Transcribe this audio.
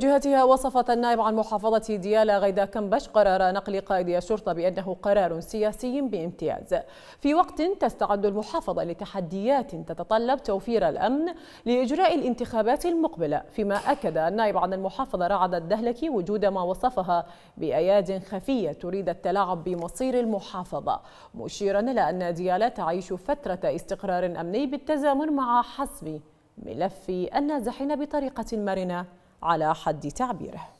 جهتها وصفت النائب عن محافظة ديالى غيدا كمبش قرار نقل قائد الشرطة بأنه قرار سياسي بامتياز في وقت تستعد المحافظة لتحديات تتطلب توفير الأمن لإجراء الانتخابات المقبلة فيما أكد النائب عن المحافظة رعد الدهلكي وجود ما وصفها بأياد خفية تريد التلاعب بمصير المحافظة مشيرا إلى أن ديالى تعيش فترة استقرار أمني بالتزامن مع حسم ملف النازحين بطريقة مرنة على حد تعبيره